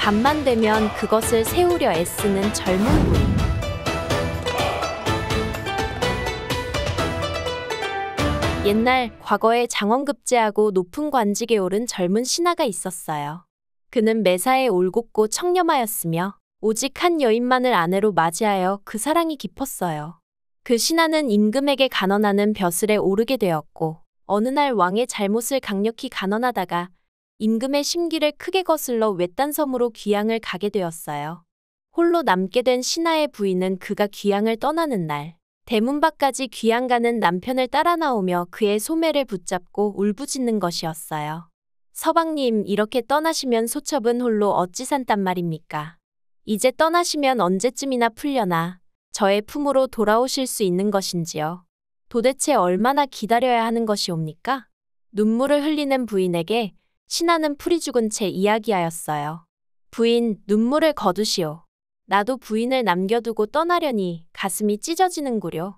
밤만 되면 그것을 세우려 애쓰는 젊은 부리 옛날 과거에 장원급제하고 높은 관직에 오른 젊은 신하가 있었어요. 그는 매사에 올곧고 청렴하였으며 오직 한 여인만을 아내로 맞이하여 그 사랑이 깊었어요. 그 신하는 임금에게 간언하는 벼슬에 오르게 되었고 어느 날 왕의 잘못을 강력히 간언하다가 임금의 심기를 크게 거슬러 외딴 섬으로 귀향을 가게 되었어요. 홀로 남게 된 신하의 부인은 그가 귀향을 떠나는 날 대문 밖까지 귀향 가는 남편을 따라 나오며 그의 소매를 붙잡고 울부짖는 것이었어요. 서방님 이렇게 떠나시면 소첩은 홀로 어찌 산단 말입니까? 이제 떠나시면 언제쯤이나 풀려나 저의 품으로 돌아오실 수 있는 것인지요. 도대체 얼마나 기다려야 하는 것이옵니까? 눈물을 흘리는 부인에게 신하는 풀이 죽은 채 이야기하였어요. 부인, 눈물을 거두시오. 나도 부인을 남겨두고 떠나려니 가슴이 찢어지는구려.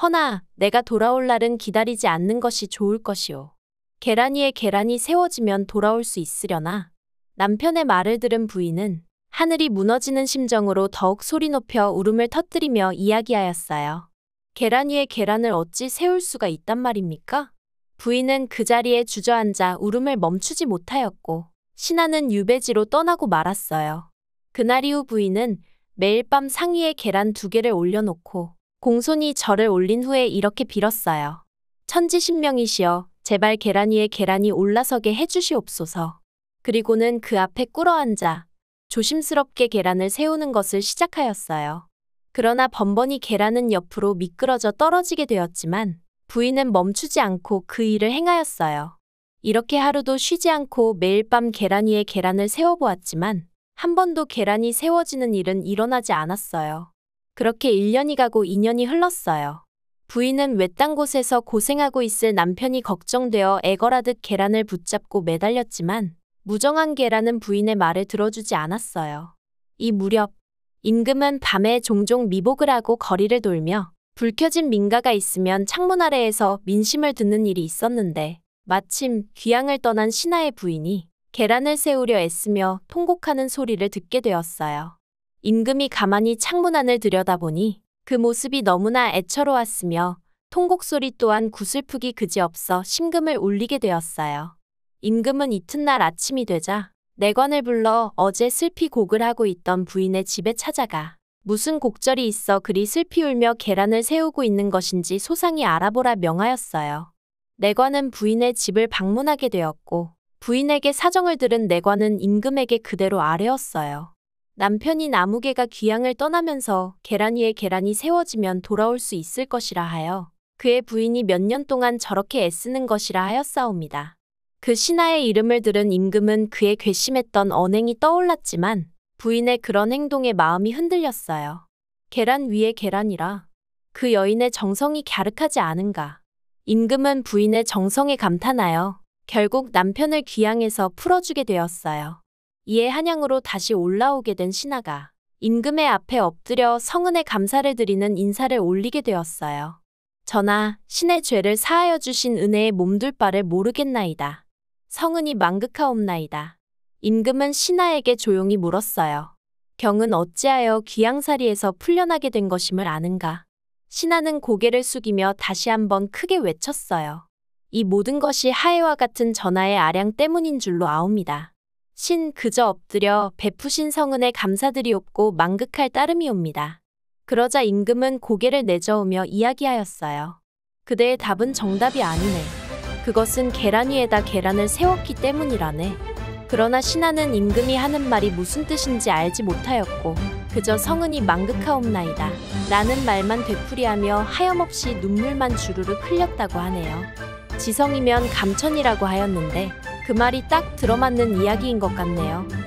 허나 내가 돌아올 날은 기다리지 않는 것이 좋을 것이오. 계란위에 계란이 세워지면 돌아올 수 있으려나. 남편의 말을 들은 부인은 하늘이 무너지는 심정으로 더욱 소리 높여 울음을 터뜨리며 이야기하였어요. 계란 위에 계란을 어찌 세울 수가 있단 말입니까? 부인은 그 자리에 주저앉아 울음을 멈추지 못하였고 신하는 유배지로 떠나고 말았어요. 그날 이후 부인은 매일 밤 상위에 계란 두 개를 올려놓고 공손히 절을 올린 후에 이렇게 빌었어요. 천지신명이시여 제발 계란 위에 계란이 올라서게 해주시옵소서. 그리고는 그 앞에 꿇어앉아 조심스럽게 계란을 세우는 것을 시작하였어요. 그러나 번번이 계란은 옆으로 미끄러져 떨어지게 되었지만 부인은 멈추지 않고 그 일을 행하였어요. 이렇게 하루도 쉬지 않고 매일 밤 계란 위에 계란을 세워보았지만 한 번도 계란이 세워지는 일은 일어나지 않았어요. 그렇게 1년이 가고 2년이 흘렀어요. 부인은 외딴 곳에서 고생하고 있을 남편이 걱정되어 애걸하듯 계란을 붙잡고 매달렸지만 무정한 계란은 부인의 말을 들어주지 않았어요. 이 무렵 임금은 밤에 종종 미복을 하고 거리를 돌며 불 켜진 민가가 있으면 창문 아래에서 민심을 듣는 일이 있었는데 마침 귀향을 떠난 신하의 부인이 계란을 세우려 애쓰며 통곡하는 소리를 듣게 되었어요. 임금이 가만히 창문 안을 들여다보니 그 모습이 너무나 애처로웠으며 통곡 소리 또한 구슬프기 그지없어 심금을 울리게 되었어요. 임금은 이튿날 아침이 되자 내관을 불러 어제 슬피 곡을 하고 있던 부인의 집에 찾아가 무슨 곡절이 있어 그리 슬피 울며 계란을 세우고 있는 것인지 소상히 알아보라 명하였어요. 내관은 부인의 집을 방문하게 되었고 부인에게 사정을 들은 내관은 임금에게 그대로 아뢰었어요. 남편이 나무개가 귀향을 떠나면서 계란 위에 계란이 세워지면 돌아올 수 있을 것이라 하여 그의 부인이 몇 년 동안 저렇게 애쓰는 것이라 하였사옵니다. 그 신하의 이름을 들은 임금은 그의 괘씸했던 언행이 떠올랐지만 부인의 그런 행동에 마음이 흔들렸어요. 계란 위에 계란이라. 그 여인의 정성이 갸륵하지 않은가. 임금은 부인의 정성에 감탄하여 결국 남편을 귀양해서 풀어주게 되었어요. 이에 한양으로 다시 올라오게 된 신하가 임금의 앞에 엎드려 성은의 감사를 드리는 인사를 올리게 되었어요. 전하, 신의 죄를 사하여 주신 은혜의 몸둘 바를 모르겠나이다. 성은이 망극하옵나이다. 임금은 신하에게 조용히 물었어요. 경은 어찌하여 귀양사리에서 풀려나게 된 것임을 아는가. 신하는 고개를 숙이며 다시 한번 크게 외쳤어요. 이 모든 것이 하애와 같은 전하의 아량 때문인 줄로 아옵니다. 신 그저 엎드려 베푸신 성은에 감사드리옵고 망극할 따름이옵니다. 그러자 임금은 고개를 내저으며 이야기하였어요. 그대의 답은 정답이 아니네. 그것은 계란 위에다 계란을 세웠기 때문이라네. 그러나 신하는 임금이 하는 말이 무슨 뜻인지 알지 못하였고 그저 성은이 망극하옵나이다 라는 말만 되풀이하며 하염없이 눈물만 주르륵 흘렸다고 하네요. 지성이면 감천이라고 하였는데 그 말이 딱 들어맞는 이야기인 것 같네요.